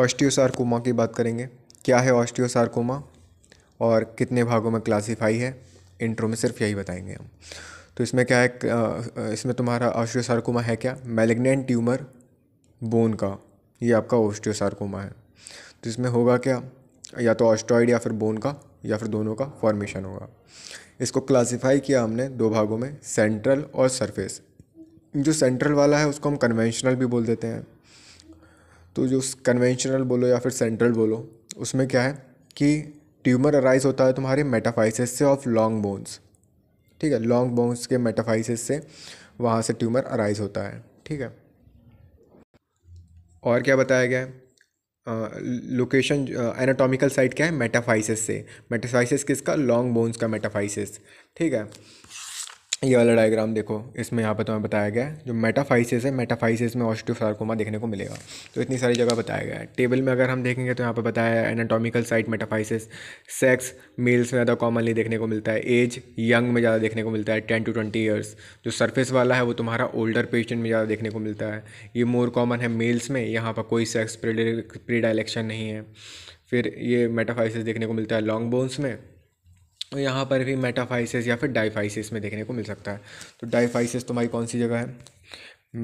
osteosarcoma की बात करेंगे क्या है ऑस्टियोसारकोमा और कितने भागों में क्लासीफाई है इंट्रो में सिर्फ यही बताएंगे हम तो इसमें क्या है इसमें तुम्हारा ऑस्टियोसारकोमा है क्या मेलेग्नेंट ट्यूमर बोन का ये आपका ऑस्टियोसारकोमा है तो इसमें होगा क्या या तो ऑस्ट्रॉइड या फिर बोन का या फिर दोनों का फॉर्मेशन होगा इसको क्लासिफाई किया हमने दो भागों में सेंट्रल और सरफेस जो सेंट्रल वाला है उसको हम कन्वेंशनल भी बोल देते हैं तो जो कन्वेंशनल बोलो या फिर सेंट्रल बोलो उसमें क्या है कि ट्यूमर अराइज होता है तुम्हारे मेटाफाइसिस से ऑफ लॉन्ग बोन्स ठीक है लॉन्ग बोन्स के मेटाफाइसिस से वहाँ से ट्यूमर अराइज होता है ठीक है और क्या बताया गया है लोकेशन एनाटॉमिकल साइट क्या है मेटाफाइसिस से मेटाफाइसिस किसका लॉन्ग बोन्स का मेटाफाइसिस ठीक है ये वाला डायग्राम देखो इसमें यहाँ पर तुम्हें बताया गया जो मेटाफाइसिस है मेटाफाइसिस में सार्कोमा देखने को मिलेगा तो इतनी सारी जगह बताया गया है टेबल में अगर हम देखेंगे तो यहाँ पर बताया है anatomical site metaphysis sex males में ज़्यादा कॉमनली देखने को मिलता है एज यंग में ज़्यादा देखने को मिलता है टेन टू ट्वेंटी ईयर्स जो सर्फेस वाला है वो तुम्हारा ओल्डर पेशेंट में ज़्यादा देखने को मिलता है ये मोर कॉमन है मेल्स में यहाँ पर कोई सेक्स प्रीडाइलेक्शन नहीं है फिर ये मेटाफाइसिस देखने को मिलता है लॉन्ग बोन्स में तो यहाँ पर भी मेटाफाइसिस या फिर डाइफाइसिस में देखने को मिल सकता है तो डाइफाइसिस तुम्हारी कौन सी जगह है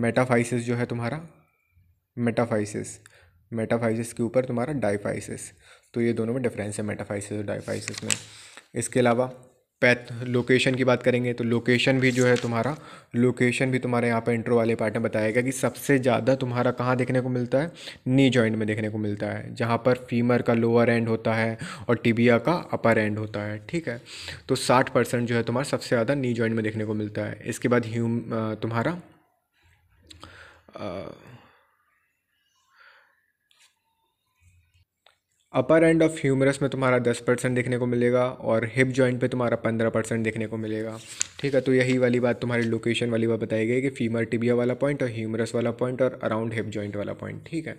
मेटाफाइसिस जो है तुम्हारा मेटाफाइसिस मेटाफाइसिस के ऊपर तुम्हारा डाइफाइसिस तो ये दोनों में डिफरेंस है मेटाफाइसिस और डाइफाइसिस में इसके अलावा पैथ लोकेशन की बात करेंगे तो लोकेशन भी जो है तुम्हारा लोकेशन भी तुम्हारे यहाँ पर इंट्रो वाले पार्ट में बताएगा कि सबसे ज़्यादा तुम्हारा कहाँ देखने को मिलता है नी जॉइंट में देखने को मिलता है जहाँ पर फीमर का लोअर एंड होता है और टिबिया का अपर एंड होता है ठीक है तो साठ परसेंट जो है तुम्हारा सबसे ज़्यादा नी जॉइंट में देखने को मिलता है इसके बाद ह्यूम तुम्हारा आ, अपर एंड ऑफ ह्यूमरस में तुम्हारा दस परसेंट देखने को मिलेगा और हिप जॉइंट पे तुम्हारा पंद्रह परसेंट देखने को मिलेगा ठीक है तो यही वाली बात तुम्हारी लोकेशन वाली बात बताई गई कि फीमर टिबिया वाला पॉइंट और ह्यूमरस वाला पॉइंट और अराउंड हिप जॉइंट वाला पॉइंट ठीक है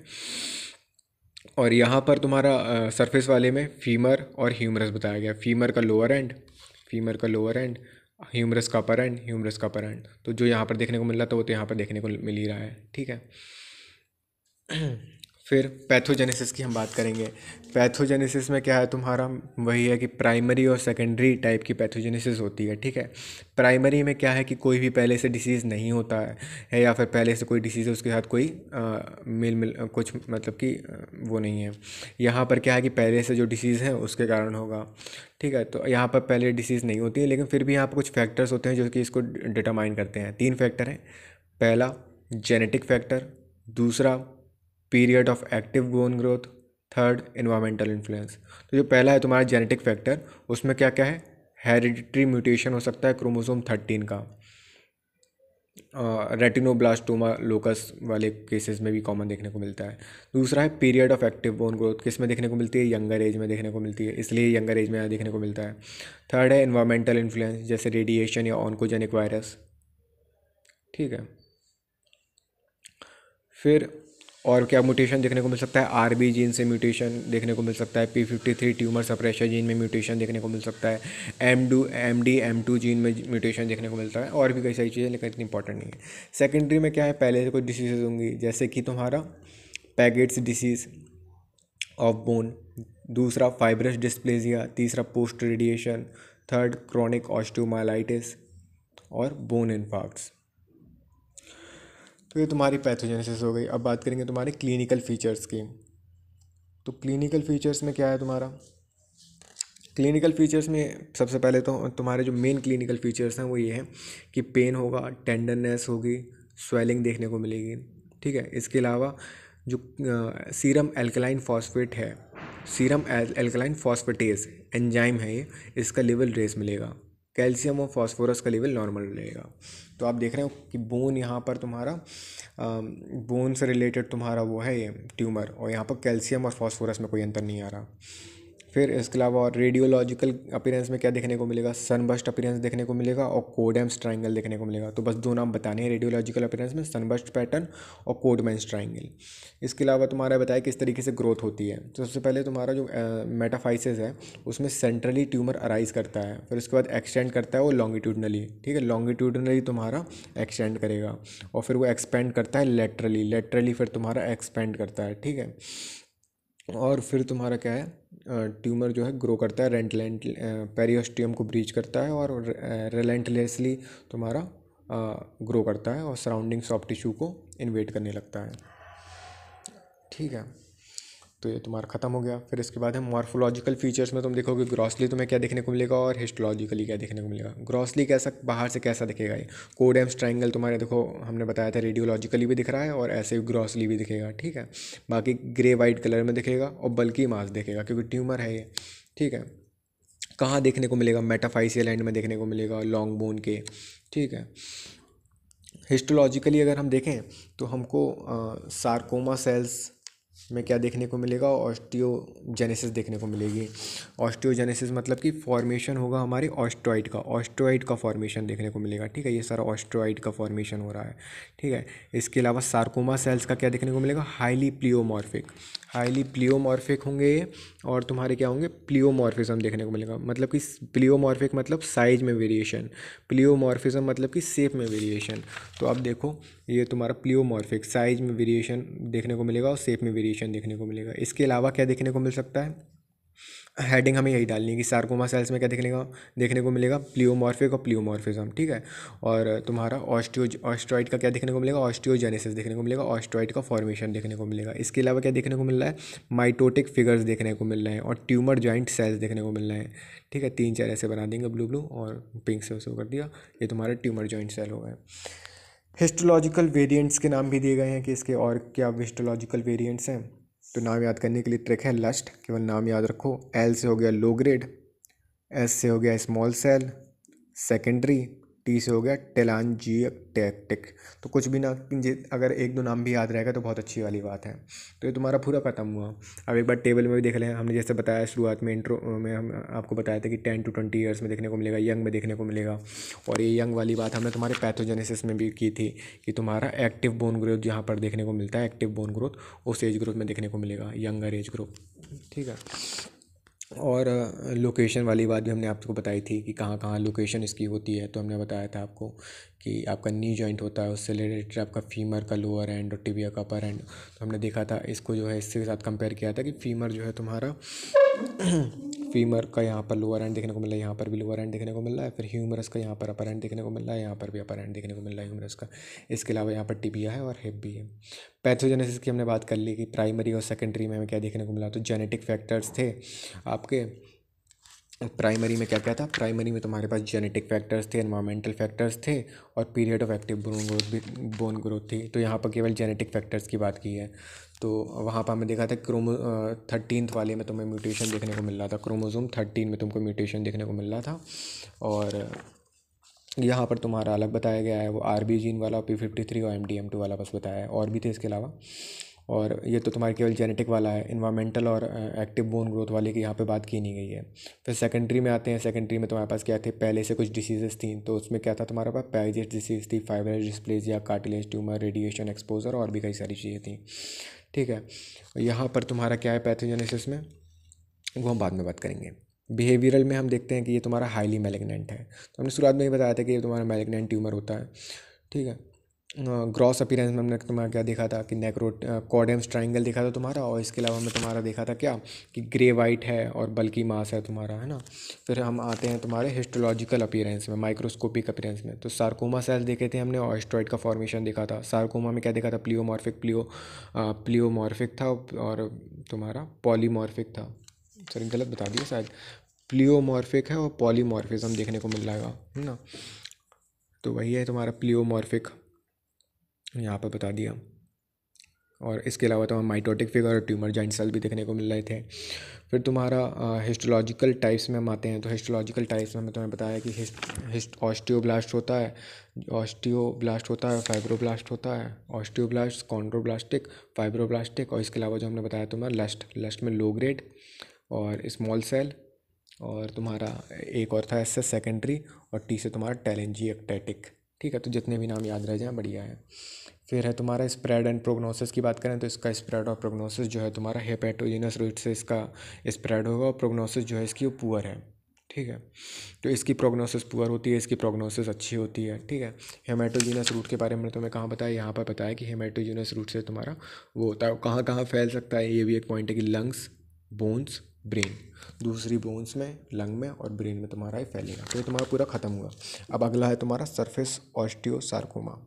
और यहाँ पर तुम्हारा सरफेस uh, वाले में फीमर और ह्यूमरस बताया गया फीमर का लोअर एंड फीमर का लोअर एंड ह्यूमरस का अपर एंड ह्यूमरस का अपर एंड तो जो यहाँ पर देखने को मिल रहा था वो तो यहाँ पर देखने को मिल ही रहा है ठीक है फिर पैथोजेनेसिस की हम बात करेंगे पैथोजेनेसिस में क्या है तुम्हारा वही है कि प्राइमरी और सेकेंडरी टाइप की पैथोजेनेसिस होती है ठीक है प्राइमरी में क्या है कि कोई भी पहले से डिसीज़ नहीं होता है या फिर पहले से कोई डिसीज़ है उसके साथ कोई आ, मिल मिल कुछ मतलब कि वो नहीं है यहाँ पर क्या है कि पहले से जो डिसीज़ है उसके कारण होगा ठीक है तो यहाँ पर पहले डिसीज़ नहीं होती है लेकिन फिर भी यहाँ पर कुछ फैक्टर्स होते हैं जो कि इसको डिटरमाइन करते हैं तीन फैक्टर हैं पहला जेनेटिक फैक्टर दूसरा period of active bone growth third environmental influence तो जो पहला है तुम्हारा जेनेटिक फैक्टर उसमें क्या क्या है हेरिडिटरी म्यूटेशन हो सकता है क्रोमोसोम थर्टीन का रेटिनोब्लास्टोमा लोकस वाले केसेस में भी कॉमन देखने को मिलता है दूसरा है period of active bone growth किस में देखने को मिलती है यंगर एज में देखने को मिलती है इसलिए यंगर एज में यहाँ देखने को मिलता है थर्ड है इन्वायरमेंटल इन्फ्लुएंस जैसे रेडिएशन या ऑनकोजेनिक वायरस ठीक है फिर और क्या म्यूटेशन देखने को मिल सकता है आर बी जीन से म्यूटेशन देखने को मिल सकता है P fifty three tumour suppressor gene में म्यूटेशन देखने को मिल सकता है M do M D M two gene में म्यूटेशन देखने को मिलता है और भी कई सारी चीज़ें लेकिन इतनी इंपॉर्टेंट नहीं है सेकेंडरी में क्या है पहले से कुछ डिसीजेज होंगी जैसे कि तुम्हारा पैगेट्स डिसीज़ ऑफ बोन दूसरा फाइब्रस डिस्प्लेजिया तीसरा post radiation third chronic osteomyelitis और बोन इन्फार्क्ट्स तो ये तुम्हारी पैथोजेनेसिस हो गई अब बात करेंगे तुम्हारे क्लिनिकल फीचर्स की तो क्लिनिकल फीचर्स में क्या है तुम्हारा क्लिनिकल फीचर्स में सबसे पहले तो तुम्हारे जो मेन क्लिनिकल फीचर्स हैं वो ये हैं कि पेन होगा टेंडरनेस होगी स्वेलिंग देखने को मिलेगी ठीक है इसके अलावा जो सीरम एल्कलाइन फॉस्फेट है सीरम एल्कलाइन फॉस्फेटेज एंजाइम है ये इसका लेवल रेस मिलेगा कैल्शियम और फॉस्फोरस का लेवल नॉर्मल रहेगा तो आप देख रहे हो कि बोन यहाँ पर तुम्हारा बोन से रिलेटेड तुम्हारा वो है ये ट्यूमर और यहाँ पर कैल्शियम और फॉस्फोरस में कोई अंतर नहीं आ रहा फिर इसके अलावा और रेडियोलॉजिकल अपीरेंस में क्या देखने को मिलेगा सनबस्ट अपीरेंस देखने को मिलेगा और कोडेम्स ट्राइंगल देखने को मिलेगा तो बस दो नाम बताने हैं रेडियोलॉजिकल अपीरेंस में सनबस्ट पैटर्न और कोडमेंस ट्राइंगल इसके अलावा तुम्हारा बताया किस तरीके से ग्रोथ होती है तो सबसे पहले तुम्हारा जो मेटाफाइसिस है उसमें सेंट्रली ट्यूमर अराइज करता है फिर उसके बाद एक्सटेंड करता है वो लॉन्गिट्यूडनली ठीक है लॉन्गिट्यूडनली तुम्हारा एक्सटेंड करेगा और फिर वो एक्सपेंड करता है लेटरली लेटरली फिर तुम्हारा एक्सपेंड करता है ठीक है और फिर तुम्हारा क्या है ट्यूमर जो है ग्रो करता है रेंटलेंट पेरियोस्टियम को ब्रीच करता है और रिलेंटलेसली तुम्हारा ग्रो करता है और सराउंडिंग सॉफ्ट टिश्यू को इन्वेट करने लगता है ठीक है तो ये तुम्हारा ख़त्म हो गया फिर इसके बाद है मॉर्फोलॉजिकल फीचर्स में तुम देखोगे ग्रॉसली तुम्हें क्या देखने को मिलेगा और हिस्टोलॉजिकली क्या देखने को मिलेगा ग्रॉसली कैसा बाहर से कैसा दिखेगा ये कोडेम्स ट्राइंगल तुम्हारे देखो हमने बताया था रेडियोलॉजिकली भी दिख रहा है और ऐसे ही ग्रॉसली भी दिखेगा ठीक है बाकी ग्रे वाइट कलर में दिखेगा और बल्कि मास दिखेगा क्योंकि ट्यूमर है ये ठीक है कहाँ देखने को मिलेगा मेटाफाइसियल एंड में देखने को मिलेगा लॉन्ग बोन के ठीक है हिस्टोलॉजिकली अगर हम देखें तो हमको सार्कोमा सेल्स में क्या देखने को मिलेगा ऑस्टियोजेनेसिस देखने को मिलेगी ऑस्टियोजेनेसिस मतलब कि फॉर्मेशन होगा हमारे ऑस्ट्रॉइड का ऑस्ट्रॉइड का फॉर्मेशन देखने को मिलेगा ठीक है ये सारा ऑस्ट्रॉइड का फॉर्मेशन हो रहा है ठीक है इसके अलावा सार्कोमा सेल्स का क्या देखने को मिलेगा हाईली प्लियोमॉर्फिक हाईली प्लियोमॉर्फिक होंगे और तुम्हारे क्या होंगे प्लियोमॉर्फिज्म देखने को मिलेगा मतलब कि प्लियोमॉर्फिक मतलब साइज में वेरिएशन प्लियोमॉर्फिज्म मतलब कि शेप में वेरिएशन तो अब देखो ये तुम्हारा प्लियोमॉर्फिक साइज में वेरिएशन देखने को मिलेगा और शेप में वेरिएशन देखने को मिलेगा इसके अलावा क्या देखने को मिल सकता है हेडिंग हमें यही डालनी है कि सार्कोमा सेल्स में क्या देखने का देखने को मिलेगा प्लियोमॉर्फिक और प्लियोमॉर्फिज्म ठीक है और तुम्हारा ऑस्टियो ऑस्ट्रॉइड का क्या देखने को मिलेगा ऑस्टियोजेनेसिस देखने को मिलेगा ऑस्ट्रॉइड का फॉर्मेशन देखने को मिलेगा इसके अलावा क्या देखने को मिल रहा है माइटोटिक फिगर्स देखने को मिल रहे हैं और ट्यूमर जॉइंट सेल्स देखने को मिल रहे हैं ठीक है तीन चार ऐसे बना देंगे ब्लू ब्लू और पिंक से उसको कर दिया ये तुम्हारा ट्यूमर जॉइंट सेल हो गए हिस्टोलॉजिकल वेरिएंट्स के नाम भी दिए गए हैं कि इसके और क्या हिस्टोलॉजिकल वेरिएंट्स हैं तो नाम याद करने के लिए ट्रिक है लस्ट केवल नाम याद रखो एल से हो गया लो ग्रेड एस से हो गया स्मॉल सेल सेकेंडरी टी से हो गया टेलानजी टेक्टिक तो कुछ भी ना अगर एक दो नाम भी याद रहेगा तो बहुत अच्छी वाली बात है तो ये तुम्हारा पूरा ख़त्म हुआ अब एक बार टेबल में भी देख लें हमने जैसे बताया शुरुआत में इंट्रो में हम आपको बताया था कि टेन टू ट्वेंटी ईयर्स में देखने को मिलेगा यंग में देखने को मिलेगा और ये यंग वाली बात हमने तुम्हारे पैथोजेनेसिस में भी की थी कि तुम्हारा एक्टिव बोन ग्रोथ जहाँ पर देखने को मिलता है एक्टिव बोन ग्रोथ उस एज ग्रोथ में देखने को मिलेगा यंगर एज ग्रोथ ठीक है और लोकेशन वाली बात भी हमने आपको बताई थी कि कहाँ कहाँ लोकेशन इसकी होती है तो हमने बताया था आपको कि आपका नी जॉइंट होता है उससे रिलेटेड आपका फीमर का लोअर एंड और टिबिया का अपर एंड तो हमने देखा था इसको जो है इसके साथ कंपेयर किया था कि फीमर जो है तुम्हारा फीमर का यहाँ पर लोअर एंड देखने को मिल रहा है यहाँ पर भी लोअर एंड देखने को मिल रहा है फिर ह्यूमरस का यहाँ पर अपर एंड देखने को मिल रहा है यहाँ पर भी अपर एंड देखने को मिल रहा है ह्यूमरस का इसके अलावा यहाँ पर टिबिया है और हिप भी है पैथोजेनेसिस की हमने बात कर ली कि प्राइमरी और सेकेंडरी में हमें क्या देखने को मिला तो जेनेटिक फैक्टर्स थे आपके प्राइमरी में क्या क्या था प्राइमरी में तुम्हारे पास जेनेटिक फैक्टर्स थे एनवायरमेंटल फैक्टर्स थे और period of active bone growth भी बोन ग्रोथ थी तो यहाँ पर केवल जेनेटिक फैक्टर्स की बात की है तो वहाँ पर हमने देखा था क्रोमो थर्टीनथ वाले में तुम्हें म्यूटेशन देखने को मिल रहा था क्रोमोजोम थर्टीन में तुमको म्यूटेशन देखने को मिल रहा था और यहाँ पर तुम्हारा अलग बताया गया है वो आर बी जीन वाला पी फिफ्टी थ्री और एम डी एम टू वाला बस बताया है और भी थे इसके अलावा और ये तो तुम्हारे केवल जेनेटिक वाला है इन्वायरमेंटल और एक्टिव बोन ग्रोथ वाले की यहाँ पे बात की नहीं गई है फिर सेकेंडरी में आते हैं सेकेंडरी में तुम्हारे पास क्या थे पहले से कुछ डिसीजेस थी तो उसमें क्या था तुम्हारे पास पैजिट डिसीज थी फाइबर डिस्प्लेज या कार्टिलेज ट्यूमर रेडिएशन एक्सपोजर और भी कई सारी चीज़ें थी ठीक है यहाँ पर तुम्हारा क्या है पैथोजेनेसिस में वो हम बाद में बात करेंगे बिहेवियरल में हम देखते हैं कि ये तुम्हारा हाईली मेलेगनेंट है तो हमने शुरुआत में ही बताया था कि ये तुम्हारा मेलेगनेंट ट्यूमर होता है ठीक है ग्रॉस अपीरेंस में हमने तुम्हारा क्या देखा था कि नेक्रो कॉडेम्स ट्राइंगल देखा था तुम्हारा और इसके अलावा हमने तुम्हारा देखा था क्या कि ग्रे वाइट है और बल्कि मास है तुम्हारा है ना फिर हम आते हैं तुम्हारे हिस्टोलॉजिकल अपीरेंस में माइक्रोस्कोपिक अपीरेंस में तो सार्कोमा सेल्स देखे थे हमने और एस्ट्रॉइड का फॉर्मेशन देखा था सार्कोमा में क्या देखा था प्लियोमॉर्फिक प्लियो प्लियोमॉर्फिक था और तुम्हारा पॉलीमॉर्फिक था सर गलत बता दिया शायद प्लियोमॉर्फिक है और पॉलीमॉर्फिज्म देखने को मिल रहा है ना तो वही है तुम्हारा प्लियोमॉर्फिक यहाँ पर बता दिया और इसके अलावा तो माइटोटिक फिगर और ट्यूमर जॉइंट सेल भी देखने को मिल रहे थे फिर तुम्हारा हिस्टोलॉजिकल टाइप्स में हम आते हैं तो हिस्टोलॉजिकल टाइप्स में हमें तुम्हें बताया कि हिस्ट ऑस्टियोब्लास्ट होता है ऑस्टियोब्लास्ट होता है फाइब्रोब्लास्ट होता है ऑस्टियोब्लास्ट कॉन्ड्रोब्लास्टिक फाइब्रोब्लास्टिक और इसके अलावा जो हमने बताया तुम्हारा लस्ट लस्ट में लो ग्रेड और स्मॉल सेल और तुम्हारा एक और था इससे सेकेंडरी और टी से तुम्हारा टेलेंजी एक्टेटिक ठीक है तो जितने भी नाम याद रह जाएँ बढ़िया है फिर है तुम्हारा स्प्रेड एंड प्रोग्नोसिस की बात करें तो इसका स्प्रेड और प्रोग्नोसिस जो है तुम्हारा हेपेटोजिनस रूट से इसका स्प्रेड होगा और प्रोग्नोसिस जो है इसकी वो पुअर है ठीक है तो इसकी प्रोग्नोसिस पुअर होती है इसकी प्रोग्नोसिस अच्छी होती है ठीक है हेमेटोजिनस रूट के बारे में तुम्हें कहाँ बताया यहाँ पर बताया कि हेमेटोजिनस रूट से तुम्हारा वो होता है कहाँ कहाँ फैल सकता है ये भी एक पॉइंट है कि लंग्स बोन्स ब्रेन दूसरी बोन्स में लंग में और ब्रेन में तुम्हारा ये फैलेगा तो ये तुम्हारा पूरा ख़त्म हुआ अब अगला है तुम्हारा सरफेस ऑस्टियोसार्कोमा